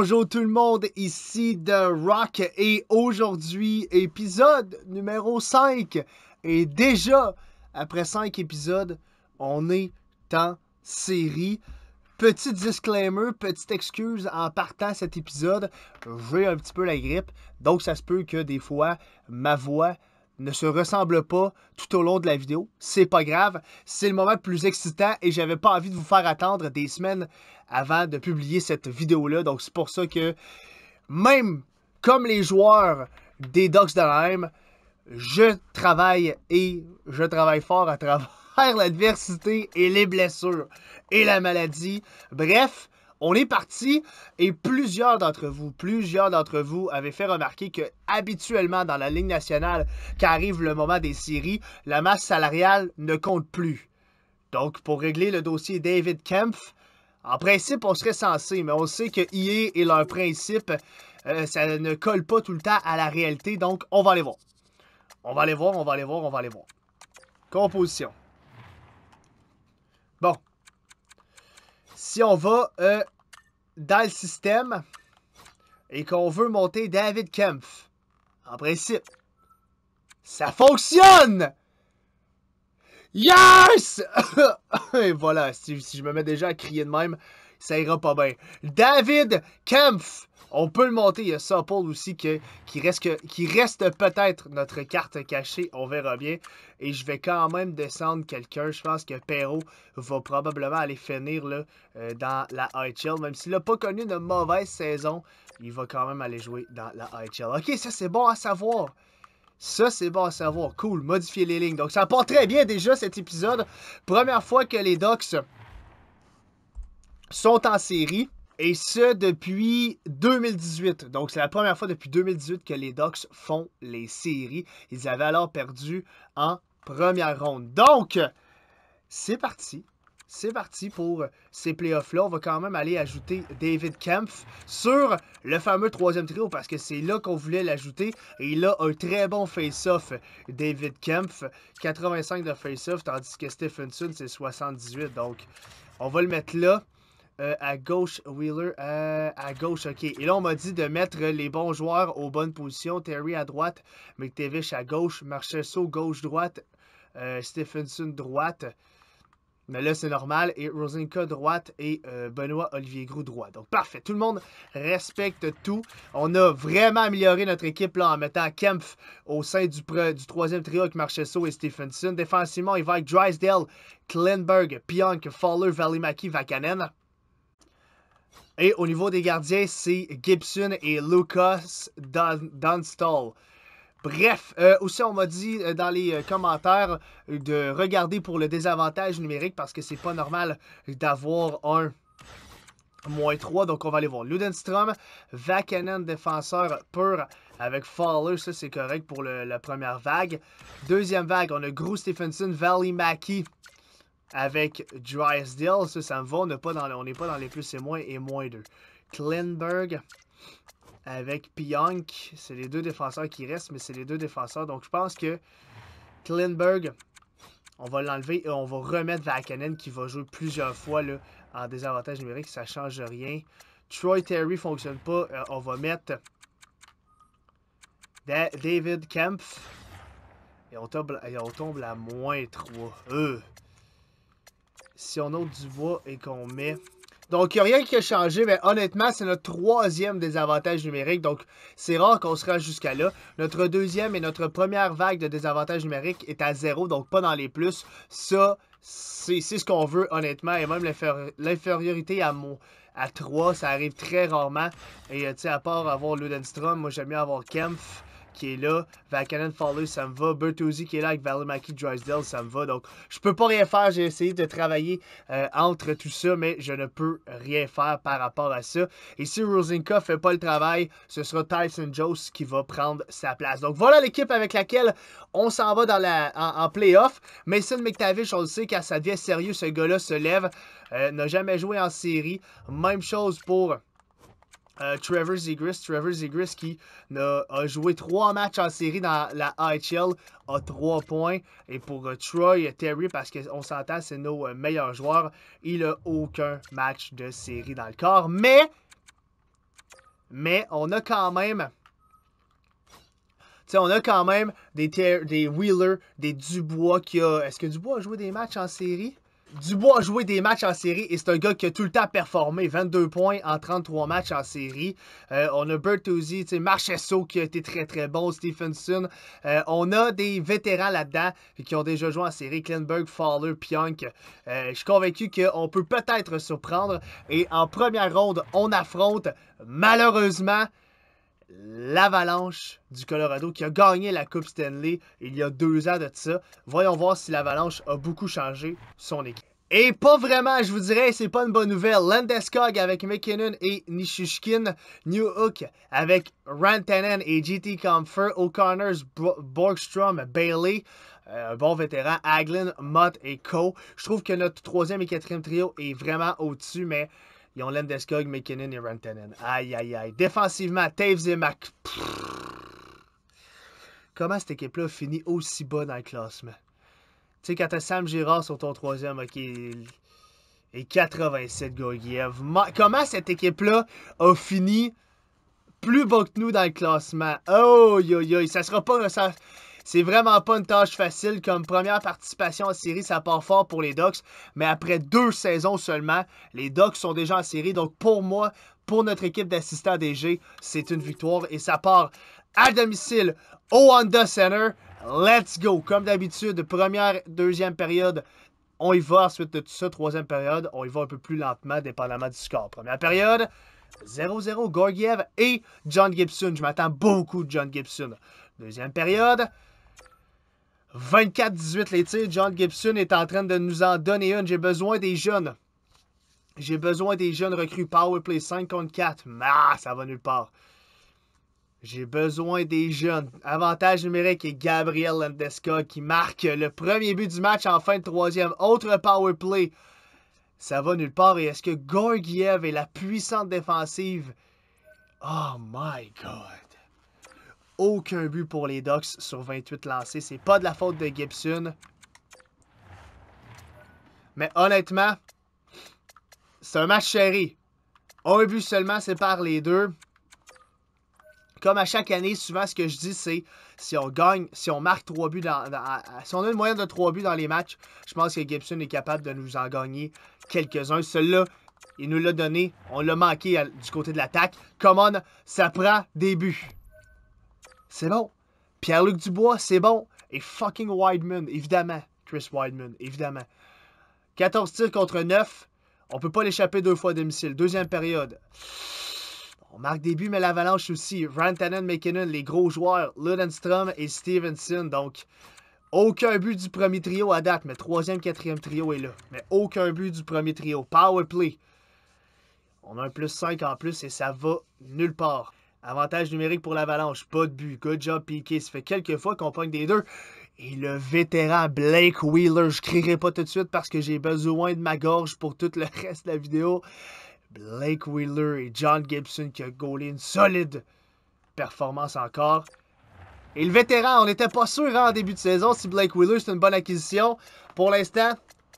Bonjour tout le monde, ici de Rock et aujourd'hui, épisode numéro 5. Et déjà, après 5 épisodes, on est en série. Petit disclaimer, petite excuse en partant cet épisode, j'ai un petit peu la grippe, donc ça se peut que des fois ma voix ne se ressemblent pas tout au long de la vidéo. C'est pas grave, c'est le moment le plus excitant et j'avais pas envie de vous faire attendre des semaines avant de publier cette vidéo-là. Donc c'est pour ça que même comme les joueurs des la Lime, je travaille et je travaille fort à travers l'adversité et les blessures et la maladie. Bref, on est parti et plusieurs d'entre vous, plusieurs d'entre vous avaient fait remarquer que habituellement dans la ligne nationale, qu'arrive le moment des séries, la masse salariale ne compte plus. Donc pour régler le dossier David Kempf, en principe, on serait censé, mais on sait que IA et leur principe, euh, ça ne colle pas tout le temps à la réalité, donc on va aller voir. On va aller voir, on va aller voir, on va aller voir. Composition. Bon, si on va euh, dans le système et qu'on veut monter David Kempf, en principe, ça fonctionne! Yes! et voilà, si, si, je me mets déjà à crier de même, ça ira pas bien. David Kempf on peut le monter. Il y a Paul aussi que, qui reste, qui reste peut-être notre carte cachée. On verra bien. Et je vais quand même descendre quelqu'un. Je pense que Perrault va probablement aller finir euh, dans la HL. Même s'il n'a pas connu de mauvaise saison, il va quand même aller jouer dans la HL. OK, ça c'est bon à savoir. Ça, c'est bon à savoir. Cool, modifier les lignes. Donc, ça part très bien déjà cet épisode. Première fois que les Docs sont en série. Et ce, depuis 2018. Donc, c'est la première fois depuis 2018 que les Ducks font les séries. Ils avaient alors perdu en première ronde. Donc, c'est parti. C'est parti pour ces playoffs-là. On va quand même aller ajouter David Kempf sur le fameux troisième trio parce que c'est là qu'on voulait l'ajouter. Et il a un très bon face-off, David Kempf. 85 de face-off, tandis que Stephenson, c'est 78. Donc, on va le mettre là. Euh, à gauche, Wheeler. Euh, à gauche, OK. Et là, on m'a dit de mettre les bons joueurs aux bonnes positions. Terry à droite, McTavish à gauche, Marchesso gauche-droite, euh, Stephenson droite. Mais là, c'est normal. Et Rosinka droite et Benoît Olivier Groux droit. Donc, parfait. Tout le monde respecte tout. On a vraiment amélioré notre équipe là, en mettant Kempf au sein du, du troisième trio avec Marchesso et Stephenson. Défensivement, il va avec Drysdale, Klenberg, Pionk, Fowler, Valimaki, Vakanen. Et au niveau des gardiens, c'est Gibson et Lucas Dunstall. Bref, euh, aussi on m'a dit euh, dans les euh, commentaires de regarder pour le désavantage numérique parce que c'est pas normal d'avoir un moins 3. Donc on va aller voir Ludenstrom, Vakanen défenseur pur avec Fowler, ça c'est correct pour la première vague. Deuxième vague, on a Gru Stephenson, Valley Mackey, avec Drysdale, ça, ça me va. On n'est pas, dans les plus et moins et moins 2. Klinberg avec Pionk. C'est les deux défenseurs qui restent, mais c'est les deux défenseurs. Donc je pense que Klinberg, on va l'enlever et on va remettre Vakanen qui va jouer plusieurs fois là, en désavantage numérique. Ça ne change rien. Troy Terry ne fonctionne pas. Euh, on va mettre David Kempf. Et on tombe, on tombe à moins 3 si on note du bois et qu'on met... Donc, il n'y a rien qui a changé, mais honnêtement, c'est notre troisième désavantage numérique. Donc, c'est rare qu'on se rende jusqu'à là. Notre deuxième et notre première vague de désavantage numérique est à zéro, donc pas dans les plus. Ça, c'est ce qu'on veut, honnêtement. Et même l'infériorité à, à 3, ça arrive très rarement. Et, euh, tu sais, à part avoir Ludenstrom, moi, j'aime mieux avoir Kempf qui est là, Vakanen Fowler, ça me va, Bertuzzi qui est là avec Valimaki Drysdale, ça me va. Donc, je peux pas rien faire. J'ai essayé de travailler euh, entre tout ça, mais je ne peux rien faire par rapport à ça. Et si Rosinka fait pas le travail, ce sera Tyson Jones qui va prendre sa place. Donc, voilà l'équipe avec laquelle on s'en va dans la, en, playoff. Mason McTavish, on le sait, car ça devient sérieux, ce gars-là se lève, euh, n'a jamais joué en série. Même chose pour euh, Trevor Zegris. Trevor Zegris qui a, joué trois matchs en série dans la IHL, a trois points. Et pour Troy euh, Troy Terry, parce qu'on s'entend, c'est nos euh, meilleurs joueurs, il n'a aucun match de série dans le corps. Mais, mais on a quand même. sais on a quand même des, des Wheeler, des Dubois qui a. Est-ce que Dubois a joué des matchs en série? Dubois a joué des matchs en série et c'est un gars qui a tout le temps performé. 22 points en 33 matchs en série. Euh, on a Bertuzzi, Marchesso qui a été très très bon, Stephenson. Euh, on a des vétérans là-dedans qui ont déjà joué en série. Klinberg, Fowler, Pionk. Euh, je suis convaincu qu'on peut peut-être surprendre. Et en première ronde, on affronte malheureusement l'Avalanche du Colorado qui a gagné la Coupe Stanley il y a deux ans de ça. Voyons voir si l'Avalanche a beaucoup changé son équipe. Et pas vraiment, je vous dirais, c'est pas une bonne nouvelle. Landeskog avec McKinnon et Nishushkin. New avec Rantanen et GT Comfer. O'Connors, Borgstrom, Bailey. Euh, bon vétéran, Aglin, Mott et Co. Je trouve que notre troisième et quatrième trio est vraiment au-dessus, mais ils ont Landeskog, McKinnon et Rantanen. Aïe, aïe, aïe. Défensivement, Taves et Mac. Comment cette équipe-là finit aussi bas dans le classement? Tu sais, quand t'as Sam Girard sur ton troisième, ok, et 87 Gorgiev. Comment cette équipe-là a fini plus bas que nous dans le classement? Oh, yo, yo, ça sera pas... C'est vraiment pas une tâche facile. Comme première participation en série, ça part fort pour les Ducks. Mais après deux saisons seulement, les Ducks sont déjà en série. Donc pour moi, pour notre équipe d'assistants DG, c'est une victoire. Et ça part à domicile au Honda Center. Let's go! Comme d'habitude, première, deuxième période, on y va. Ensuite de tout ça, troisième période, on y va un peu plus lentement, dépendamment du score. Première période, 0-0, Gorgiev et John Gibson. Je m'attends beaucoup de John Gibson. Deuxième période, 24-18 les tirs. John Gibson est en train de nous en donner une. J'ai besoin des jeunes. J'ai besoin des jeunes recrues. Powerplay 5 contre 4. ça va nulle part. J'ai besoin des jeunes. Avantage numérique et Gabriel Landeska qui marque le premier but du match en fin de troisième. Autre powerplay. Ça va nulle part. Et est-ce que Gorgiev est la puissante défensive? Oh my God! Aucun but pour les Ducks sur 28 lancés. C'est pas de la faute de Gibson. Mais honnêtement, c'est un match chéri. Un but seulement sépare les deux. Comme à chaque année, souvent ce que je dis, c'est si on gagne, si on marque trois buts dans, si on a une moyenne de trois buts dans les matchs, je pense que Gibson est capable de nous en gagner quelques-uns. Celui-là, il nous l'a donné. On l'a manqué du côté de l'attaque. Come on, ça prend des buts c'est bon. Pierre-Luc Dubois, c'est bon. Et fucking Wideman, évidemment. Chris Wideman, évidemment. 14 tirs contre 9. On peut pas l'échapper deux fois à domicile. Deuxième période. On marque des buts, mais l'avalanche aussi. Rantanen, McKinnon, les gros joueurs. Ludenstrom et Stevenson. Donc, aucun but du premier trio à date, mais troisième, quatrième trio est là. Mais aucun but du premier trio. Power play. On a un plus 5 en plus et ça va nulle part. Avantage numérique pour l'Avalanche, pas de but. Good job, Piqué. Ça fait quelques fois qu'on pogne des deux. Et le vétéran Blake Wheeler, je crierai pas tout de suite parce que j'ai besoin de ma gorge pour tout le reste de la vidéo. Blake Wheeler et John Gibson qui a gaulé une solide performance encore. Et le vétéran, on n'était pas sûr hein, en début de saison si Blake Wheeler c'est une bonne acquisition. Pour l'instant,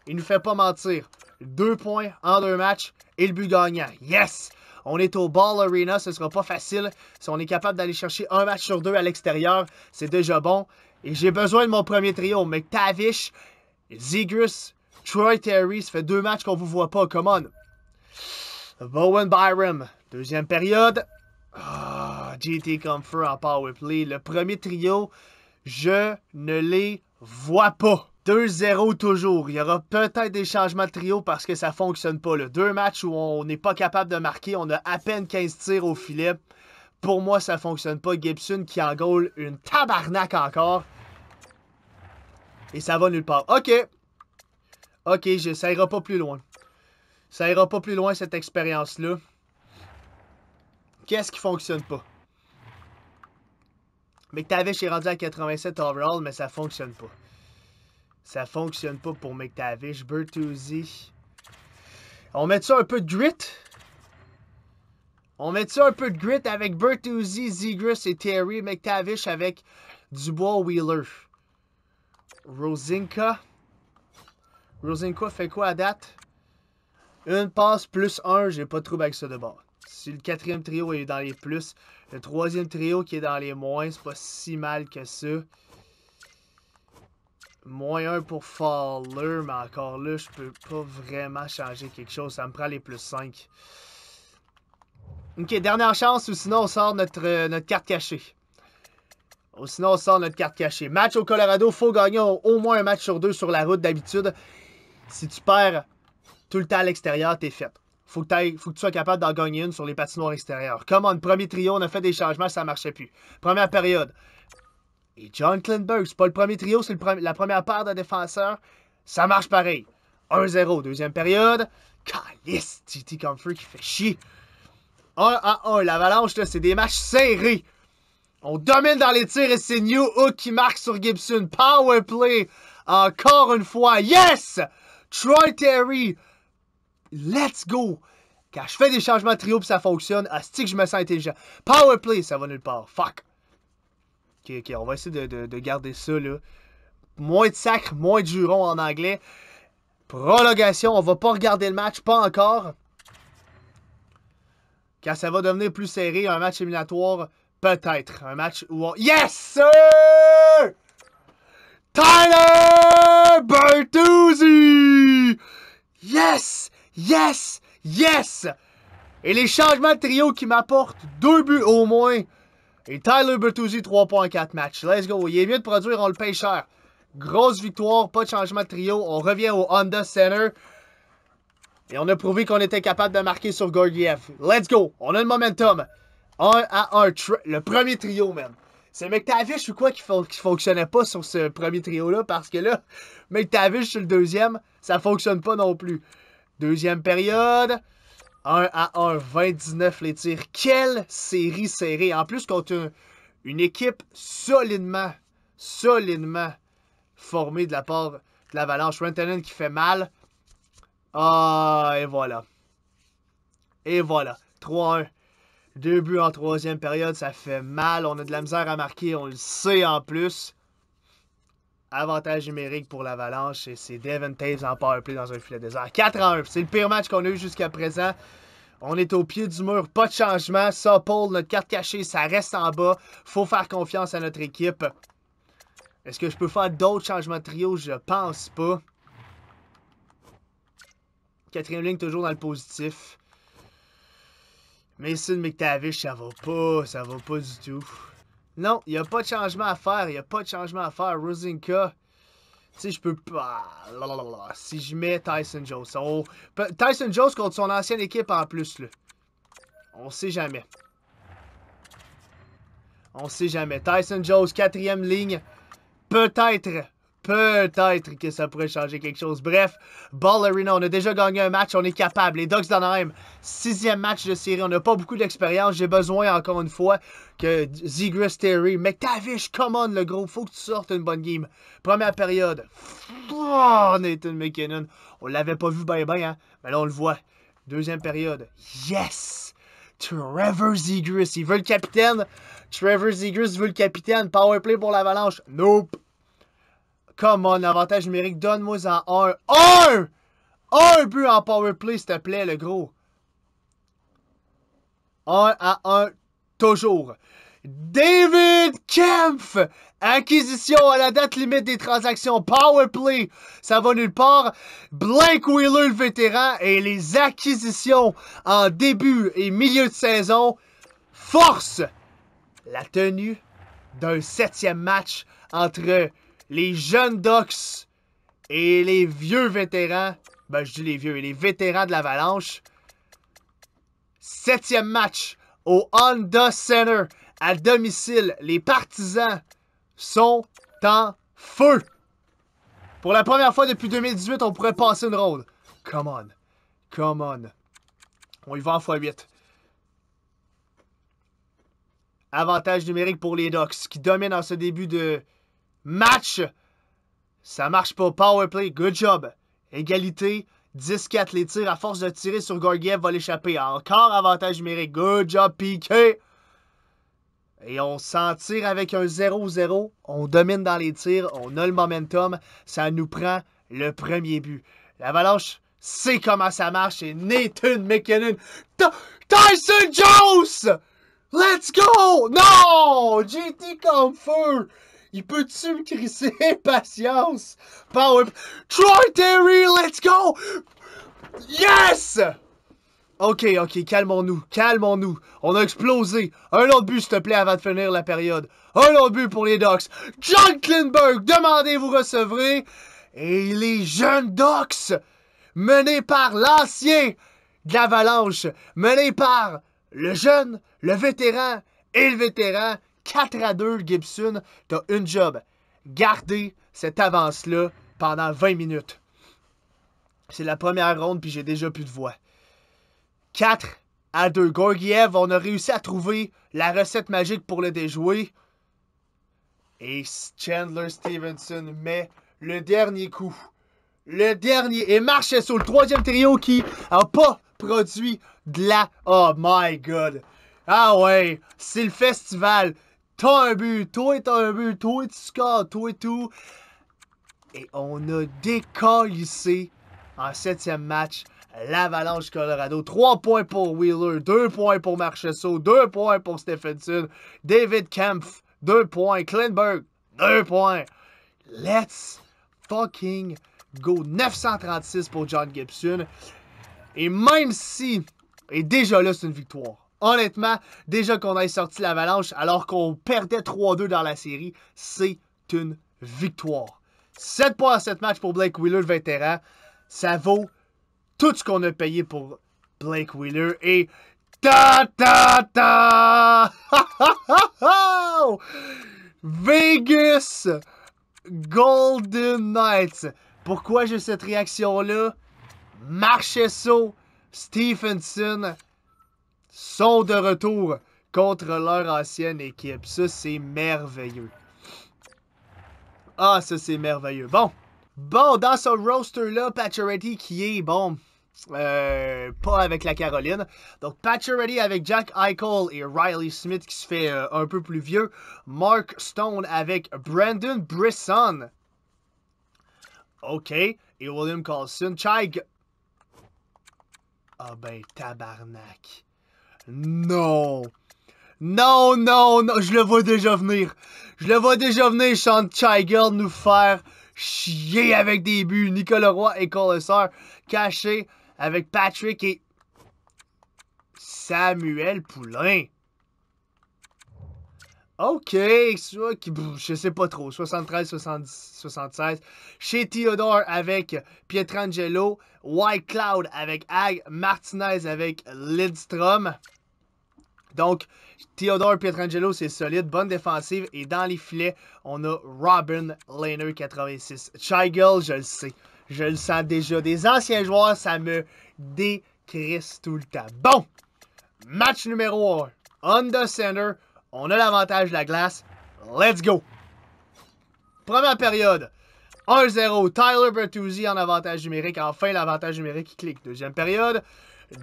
il ne nous fait pas mentir deux points en deux matchs et le but gagnant. Yes! On est au Ball Arena, ce ne sera pas facile. Si on est capable d'aller chercher un match sur deux à l'extérieur, c'est déjà bon. Et j'ai besoin de mon premier trio. McTavish, Zegris, Troy Terry, ça fait deux matchs qu'on vous voit pas. Come on. Bowen Byram, deuxième période. JT ah, GT Comfort en play. Le premier trio, je ne les vois pas. 2-0 toujours. Il y aura peut-être des changements de trio parce que ça fonctionne pas. Le Deux matchs où on n'est pas capable de marquer, on a à peine 15 tirs au filet. Pour moi, ça fonctionne pas. Gibson qui en goal une tabarnak encore. Et ça va nulle part. OK. OK, ça ira pas plus loin. Ça ira pas plus loin, cette expérience-là. Qu'est-ce qui fonctionne pas? Mais que t'avais, je rendu à 87 overall, mais ça fonctionne pas. Ça fonctionne pas pour McTavish. Bertuzzi. On met ça un peu de grit. On met ça un peu de grit avec Bertuzzi, Zigris et Terry. McTavish avec Dubois Wheeler. Rosinka. Rosinka fait quoi à date? Une passe plus un, j'ai pas de trouble avec ça de bord. Si le quatrième trio est dans les plus, le troisième trio qui est dans les moins, c'est pas si mal que ça. Moins un pour Faller, mais encore là, je peux pas vraiment changer quelque chose. Ça me prend les plus 5. Ok, dernière chance, ou sinon on sort notre, euh, notre carte cachée. Ou sinon on sort notre carte cachée. Match au Colorado, faut gagner au, moins un match sur deux sur la route d'habitude. Si tu perds tout le temps à l'extérieur, t'es fait. Faut que, faut que tu sois capable d'en gagner une sur les patinoires extérieures. Comme en premier trio, on a fait des changements, ça marchait plus. Première période, et John Klinberg. C'est pas le premier trio, c'est la première paire de défenseurs. Ça marche pareil. 1-0, deuxième période. Calice, T.T. Comfrey qui fait chier. 1 à 1, l'avalanche, là, c'est des matchs serrés. On domine dans les tirs et c'est New Hook qui marque sur Gibson. Power play, encore une fois. Yes! Troy Terry, let's go! Quand je fais des changements de trio ça fonctionne, ce que je me sens intelligent. Power play, ça va nulle part. Fuck ok, on va essayer de, garder ça, là. Moins de sacre, moins de jurons en anglais. Prolongation, on va pas regarder le match, pas encore. car ça va devenir plus serré, un match éliminatoire, peut-être. Un match où on... Yes, Tyler Bertuzzi! Yes! Yes! Yes! Et les changements de trio qui m'apportent deux buts au moins et Tyler Bertuzzi, 3.4 match, Let's go. Il est mieux de produire, on le paye cher. Grosse victoire, pas de changement de trio. On revient au Honda Center. Et on a prouvé qu'on était capable de marquer sur Gorgiev. Let's go. On a le momentum. 1 à 1. Le premier trio, même. C'est McTavish ou quoi qui, qui fonctionnait pas sur ce premier trio-là? Parce que là, McTavish sur le deuxième, ça fonctionne pas non plus. Deuxième période. 1 à 1, 29 les tirs. Quelle série serrée. En plus, contre une, une équipe solidement, solidement formée de la part de l'Avalanche. Rantanen qui fait mal. Ah, et voilà. Et voilà. 3-1. Deux buts en troisième période, ça fait mal. On a de la misère à marquer, on le sait en plus. Avantage numérique pour l'Avalanche et c'est Devin Taves en powerplay dans un filet désert. 4 à 1. C'est le pire match qu'on a eu jusqu'à présent. On est au pied du mur, pas de changement. Ça, Paul, notre carte cachée, ça reste en bas. Faut faire confiance à notre équipe. Est-ce que je peux faire d'autres changements de trio? Je pense pas. Quatrième ligne, toujours dans le positif. mais Mason McTavish, ça va pas. Ça va pas du tout. Non, il n'y a pas de changement à faire. Il n'y a pas de changement à faire. Rosinka, si je peux pas. si je mets Tyson Jones. Tyson Jones contre son ancienne équipe en plus, là. On sait jamais. On sait jamais. Tyson Jones, quatrième ligne. Peut-être peut-être que ça pourrait changer quelque chose. Bref, Ball Arena, on a déjà gagné un match, on est capable. Les Ducks d'Anaheim, sixième match de série, on n'a pas beaucoup d'expérience. J'ai besoin, encore une fois, que Zegris Terry, Come on le gros, faut que tu sortes une bonne game. Première période, oh, Nathan McKinnon, on l'avait pas vu bye bye hein? mais là on le voit. Deuxième période, yes! Trevor Zegris, il veut le capitaine. Trevor Zegris veut le capitaine. Powerplay pour l'Avalanche. Nope. Come on, avantage numérique, donne-moi en un. Un! Un but en powerplay, s'il te plaît, le gros. 1 à 1, toujours. David Kempf! Acquisition à la date limite des transactions. Powerplay, ça va nulle part. Blake Wheeler, le vétéran, et les acquisitions en début et milieu de saison. Force la tenue d'un septième match entre les jeunes Ducks et les vieux vétérans, ben je dis les vieux, et les vétérans de l'Avalanche. Septième match au Honda Center à domicile. Les partisans sont en feu. Pour la première fois depuis 2018, on pourrait passer une ronde. Come on. Come on. On y va en x8. Avantage numérique pour les Ducks qui dominent en ce début de, Match! Ça marche pas. Power play. Good job. Égalité. 10-4 les tirs. À force de tirer sur Gorgiev, va l'échapper. Encore avantage numérique. Good job, Piqué. Et on s'en tire avec un 0-0. On domine dans les tirs. On a le momentum. Ça nous prend le premier but. L'avalanche c'est comment ça marche. Et Nathan McKinnon. Tyson Jones! Let's go! Non! JT comme il peut-tu me crisser patience? Power... Troy Terry, let's go! Yes! Ok, ok, calmons-nous, calmons-nous. On a explosé. Un autre but, s'il te plaît, avant de finir la période. Un autre but pour les Docks. John Klinberg, demandez, vous recevrez. Et les jeunes Docks, menés par l'ancien de l'Avalanche, menés par le jeune, le vétéran et le vétéran 4 à 2 Gibson. t'as une job. Gardez cette avance-là pendant 20 minutes. C'est la première ronde, puis j'ai déjà plus de voix. 4 à 2. Gorgiev, on a réussi à trouver la recette magique pour le déjouer. Et Chandler Stevenson met le dernier coup. Le dernier. Et marche sur le troisième trio qui a pas produit de la... Oh my God. Ah ouais, c'est le festival t'as un but, toi t'as un but, toi tu scores, toi tout. Et on a ici en septième match l'Avalanche Colorado. Trois points pour Wheeler, deux points pour Marchesso, deux points pour Stephenson, David Kempf, deux points, Klinberg, 2 points. Let's fucking go. 936 pour John Gibson. Et même si, et déjà là, c'est une victoire. Honnêtement, déjà qu'on ait sorti l'avalanche alors qu'on perdait 3-2 dans la série, c'est une victoire. 7 points à 7 matchs pour Blake Wheeler, le vétéran. Ça vaut tout ce qu'on a payé pour Blake Wheeler. Et ta ta ta! Vegas Golden Knights. Pourquoi j'ai cette réaction-là? Marchesso, Stephenson, sont de retour contre leur ancienne équipe. Ça, c'est merveilleux. Ah, ça, c'est merveilleux. Bon. Bon, dans ce roster-là, Pacioretty qui est, bon, euh, pas avec la Caroline. Donc, Pacioretty avec Jack Eichel et Riley Smith qui se fait euh, un peu plus vieux. Mark Stone avec Brandon Brisson. OK. Et William Carlson. Chai... Ah ben, tabarnak. Non! Non, non, non, je le vois déjà venir. Je le vois déjà venir, Sean Tiger nous faire chier avec des buts. Nicolas Roy et Colesseur cachés avec Patrick et Samuel Poulain. OK, soit qui, je sais pas trop, 73, 70, 76. Chez Theodore avec Pietrangelo, White Cloud avec Ag, Martinez avec Lidstrom. Donc, Theodore Pietrangelo, c'est solide, bonne défensive. Et dans les filets, on a Robin Lehner, 86. Chigel, je le sais. Je le sens déjà. Des anciens joueurs, ça me décrisse tout le temps. Bon, match numéro 1. On center, on a l'avantage de la glace. Let's go! Première période. 1-0, Tyler Bertuzzi en avantage numérique. Enfin, l'avantage numérique qui clique. Deuxième période.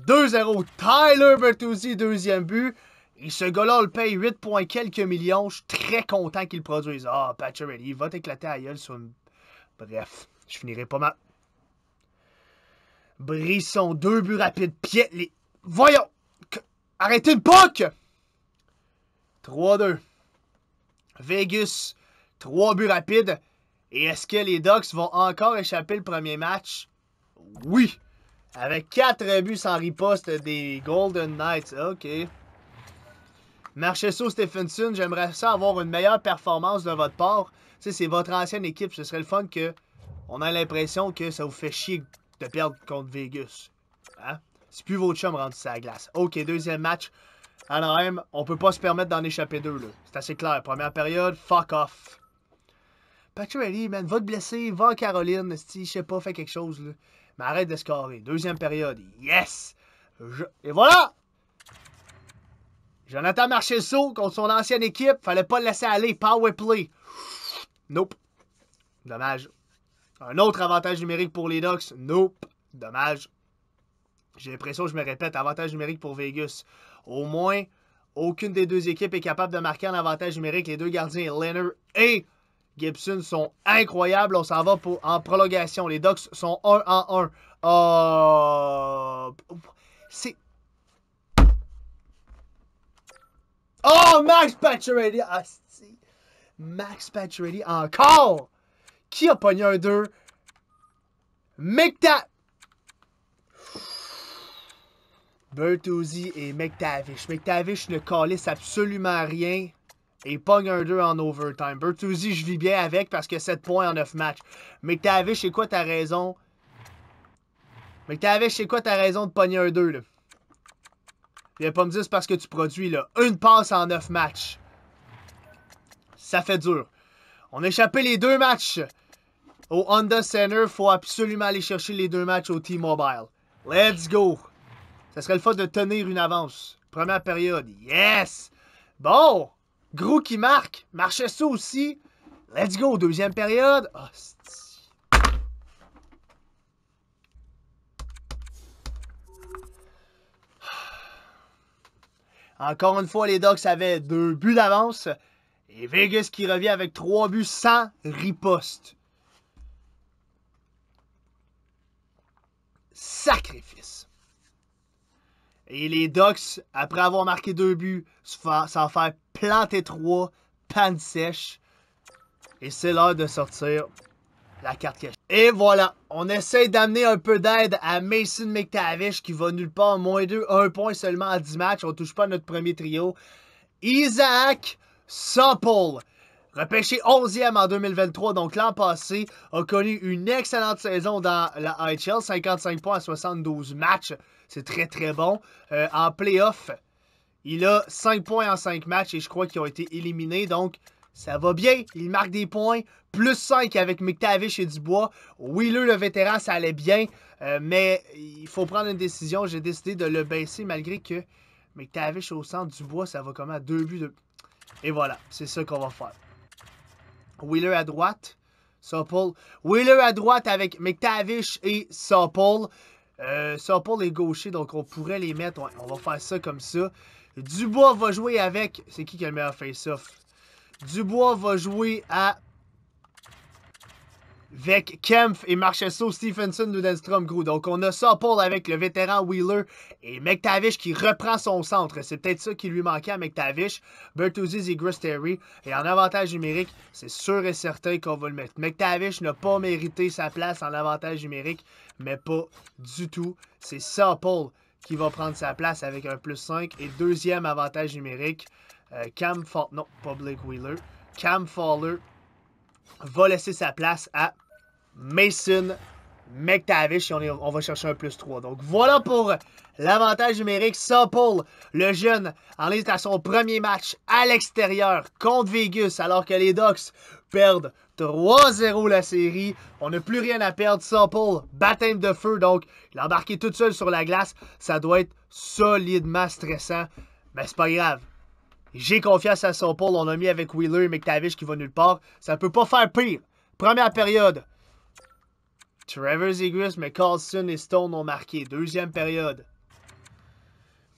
2-0, Tyler Bertuzzi, deuxième but. Et ce gars-là, on le paye 8 points quelques millions. Je suis très content qu'il produise. Ah, oh, il va t'éclater à gueule sur une... Bref, je finirai pas mal. Brisson, deux buts rapides. Pieds, les... Voyons! Arrêtez une puck! 3-2. Vegas, 3 buts rapides. Et est-ce que les Ducks vont encore échapper le premier match? Oui! Avec 4 buts sans riposte des Golden Knights. OK. Marchesso Stephenson, j'aimerais ça avoir une meilleure performance de votre part. Tu c'est votre ancienne équipe. Ce serait le fun que on a l'impression que ça vous fait chier de perdre contre Vegas. Hein? C'est plus votre chum rendu sa glace. OK, deuxième match. Alors même, on peut pas se permettre d'en échapper deux. Là. C'est assez clair. Première période, fuck off. Patrick, man, va te blesser, va Caroline, si je sais pas, fais quelque chose. Là. Mais arrête de scorer. Deuxième période, yes! Et voilà! Jonathan Marchesso contre son ancienne équipe, fallait pas le laisser aller, power play. Nope. Dommage. Un autre avantage numérique pour les Ducks, nope. Dommage. J'ai l'impression que je me répète, avantage numérique pour Vegas. Au moins, aucune des deux équipes est capable de marquer un avantage numérique. Les deux gardiens, Leonard et Gibson, sont incroyables. On s'en va en prolongation. Les Ducks sont 1 en 1. Oh, c'est... Oh, Max Pacioretty! Asti. Ah, Max Pacioretty encore! Qui a pogné un 2? that. Bertuzzi et McTavish. McTavish ne calisse absolument rien et pogne un 2 en overtime. Bertuzzi, je vis bien avec parce que 7 points en 9 matchs. McTavish, c'est quoi ta raison? McTavish, c'est quoi ta raison de pogner un 2, là? Viens pas me dire c'est parce que tu produis, là. Une passe en 9 matchs. Ça fait dur. On a échappé les deux matchs. Au Honda Center, faut absolument aller chercher les deux matchs au T-Mobile. Let's go! Ce serait le fun de tenir une avance. Première période. Yes! Bon! Gros qui marque. Marchait ça aussi. Let's go. Deuxième période. Encore une fois, les Ducks avaient deux buts d'avance. Et Vegas qui revient avec trois buts sans riposte. Sacrifice. Et les Ducks, après avoir marqué deux buts, s'en faire planter trois, panne sèche. Et c'est l'heure de sortir la carte cachée. Et voilà, on essaie d'amener un peu d'aide à Mason McTavish qui va nulle part, moins deux, un point seulement à 10 matchs, on touche pas notre premier trio. Isaac Sample, repêché 11e en 2023, donc l'an passé, a connu une excellente saison dans la HL, 55 points à 72 matchs. C'est très, très bon. Euh, en playoff, il a 5 points en 5 matchs et je crois qu'ils ont été éliminés. Donc, ça va bien. Il marque des points. Plus 5 avec McTavish et Dubois. Wheeler, le vétéran, ça allait bien. Euh, mais il faut prendre une décision. J'ai décidé de le baisser malgré que McTavish au centre, Dubois, ça va comme à deux buts. De... Et voilà, c'est ça qu'on va faire. Wheeler à droite. Sopol. Wheeler à droite avec McTavish et Sopol. Euh, ça pour les gauchers, donc on pourrait les mettre. on va faire ça comme ça. Dubois va jouer avec... C'est qui qui a le meilleur face-off? Dubois va jouer à avec Kempf et Marchesso Stephenson denstrom gros. Donc, on a ça Paul avec le vétéran Wheeler et McTavish qui reprend son centre. C'est peut-être ça qui lui manquait à McTavish. Bertuzzi, Gros Terry. Et en avantage numérique, c'est sûr et certain qu'on va le mettre. McTavish n'a pas mérité sa place en avantage numérique, mais pas du tout. C'est ça Paul qui va prendre sa place avec un plus 5. Et deuxième avantage numérique, Cam euh, oh, Non, pas Blake Wheeler. Cam Fowler va laisser sa place à Mason McTavish et on, va chercher un plus 3. Donc voilà pour l'avantage numérique. Ça Paul, le jeune en est à son premier match à l'extérieur contre Vegas alors que les Ducks perdent 3-0 la série. On n'a plus rien à perdre. sans Paul, baptême de feu. Donc il a embarqué tout seul sur la glace. Ça doit être solidement stressant. Mais c'est pas grave. J'ai confiance à son paul On a mis avec Wheeler et McTavish qui va nulle part. Ça peut pas faire pire. Première période. Trevor Zegris, mais Carlson et Stone ont marqué. Deuxième période.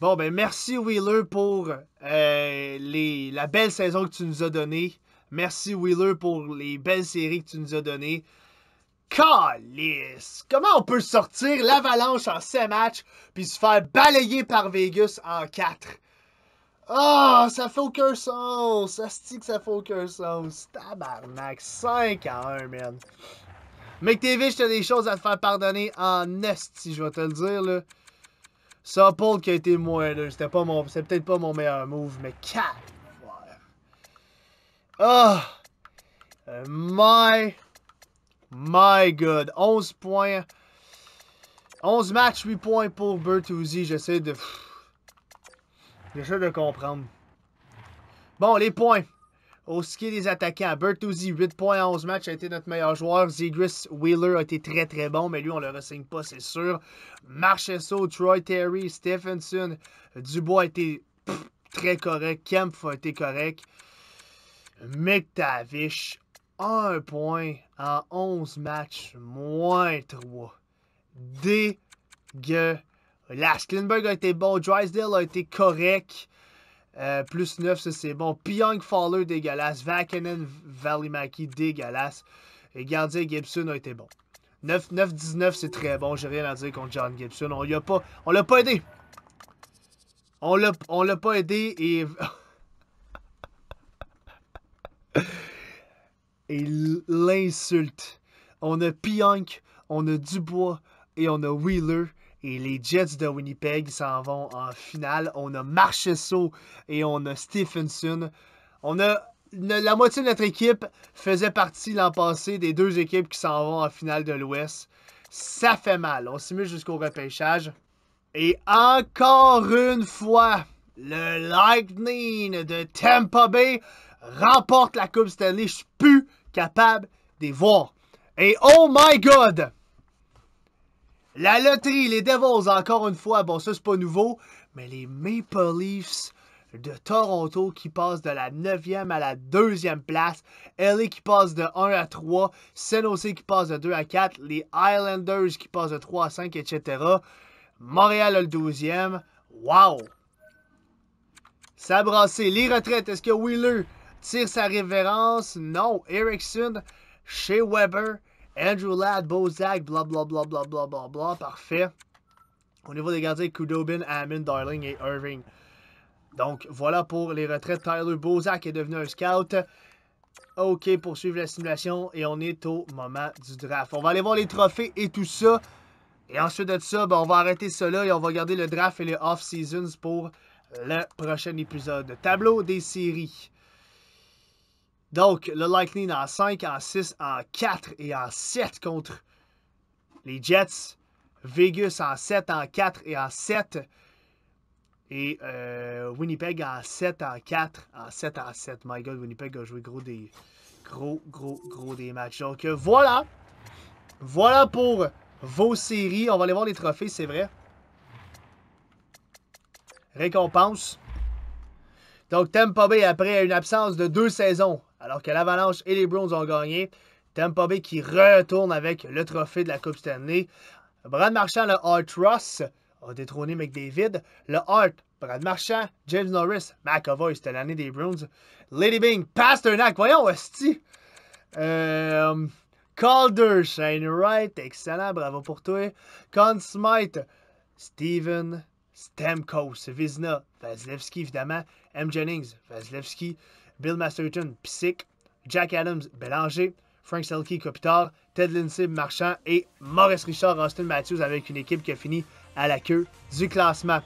Bon, ben merci Wheeler pour euh, les, la belle saison que tu nous as donnée. Merci Wheeler pour les belles séries que tu nous as données. Calice! Comment on peut sortir l'avalanche en 7 matchs puis se faire balayer par Vegas en 4? Ah, ça fait aucun sens! dit que ça fait aucun sens! Tabarnak! 5 à 1, man! Mec TV, des choses à te faire pardonner en est si, je vais te le dire, là. Ça, Paul qui a été moins, là. C'était pas mon... C'est peut-être pas mon meilleur move, mais 4! Ah! Oh. My... My God! 11 points... 11 matchs, 8 points pour Bertuzzi. J'essaie de... J'essaie de comprendre. Bon, les points. Au ski des attaquants, Bertuzzi, 8 points en 11 matchs, a été notre meilleur joueur. Zegris Wheeler a été très très bon, mais lui, on le ressigne pas, c'est sûr. Marchesso, Troy Terry, Stephenson, Dubois a été très correct. Kempf a été correct. McTavish, 1 point en 11 matchs, moins 3. Dégueu Klinberg a été bon. Drysdale a été correct. Euh, plus 9, ça c'est bon. Pionk Fowler, dégueulasse. Vakanen, Valimaki, dégueulasse. Et gardien Gibson a été bon. 9-19, c'est très bon. J'ai rien à dire contre John Gibson. On l'a pas, on l'a pas aidé. On l'a, on l'a pas aidé et. et l'insulte. On a Pionk, on a Dubois et on a Wheeler. Et les Jets de Winnipeg s'en vont en finale. On a Marchesso et on a Stephenson. On a la moitié de notre équipe faisait partie l'an passé des deux équipes qui s'en vont en finale de l'Ouest. Ça fait mal. On s'immule jusqu'au repêchage. Et encore une fois, le Lightning de Tampa Bay remporte la Coupe Stanley. Je suis plus capable d'y voir. Et oh my god! La loterie, les Devils, encore une fois, bon, ça, c'est pas nouveau, mais les Maple Leafs de Toronto qui passent de la 9e à la 2e place. LA qui passe de 1 à 3. San qui passe de 2 à 4. Les Islanders qui passent de 3 à 5, etc. Montréal a le 12e. Wow! Sabrasser. Les retraites. Est-ce que Wheeler tire sa révérence? Non. Erickson chez Weber. Andrew Ladd, Bozak, blah bla, bla, bla, bla, bla, parfait. Au niveau des gardiens, Kudobin, Amin, Darling et Irving. Donc, voilà pour les retraites. Tyler Bozak est devenu un scout. OK, poursuivre la simulation et on est au moment du draft. On va aller voir les trophées et tout ça. Et ensuite de ça, ben, on va arrêter cela et on va garder le draft et les off-seasons pour le prochain épisode. Tableau des séries. Donc, le Lightning en 5, en 6, en 4 et en 7 contre les Jets. Vegas en 7, en 4 et en 7. Et euh, Winnipeg en 7, en 4, en 7, en 7. My God, Winnipeg a joué gros des gros, gros, gros des matchs. Donc euh, voilà. Voilà pour vos séries. On va aller voir les trophées, c'est vrai. Récompense. Donc Tampa Bay, après une absence de deux saisons, alors que l'Avalanche et les Browns ont gagné. Tampa Bay qui retourne avec le trophée de la Coupe Stanley. Brad Marchand, le Art Ross, a détrôné McDavid. Le Hart, Brad Marchand, James Norris, McAvoy, c'était l'année des Browns. Lady Bing, Pasternak, voyons, Westy, Euh, Calder, Shane Wright, excellent, bravo pour toi. Con Smite. Steven, Stamkos, Vizna, Vasilevski, évidemment. M. Jennings, Vasilevski. Bill Masterton, Psych, Jack Adams, Bélanger, Frank Selke, Kopitar, Ted Lindsay, Marchand et Maurice Richard, Austin Matthews avec une équipe qui a fini à la queue du classement.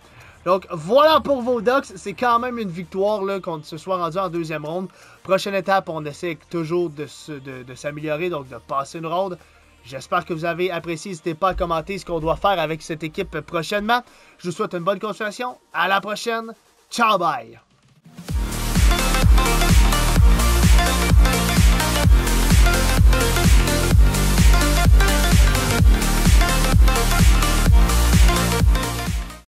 Donc voilà pour vos Ducks, c'est quand même une victoire là, qu'on se soit rendu en deuxième ronde. Prochaine étape, on essaie toujours de, de s'améliorer, donc de passer une ronde. J'espère que vous avez apprécié. N'hésitez pas à commenter ce qu'on doit faire avec cette équipe prochainement. Je vous souhaite une bonne continuation. À la prochaine. Ciao, bye.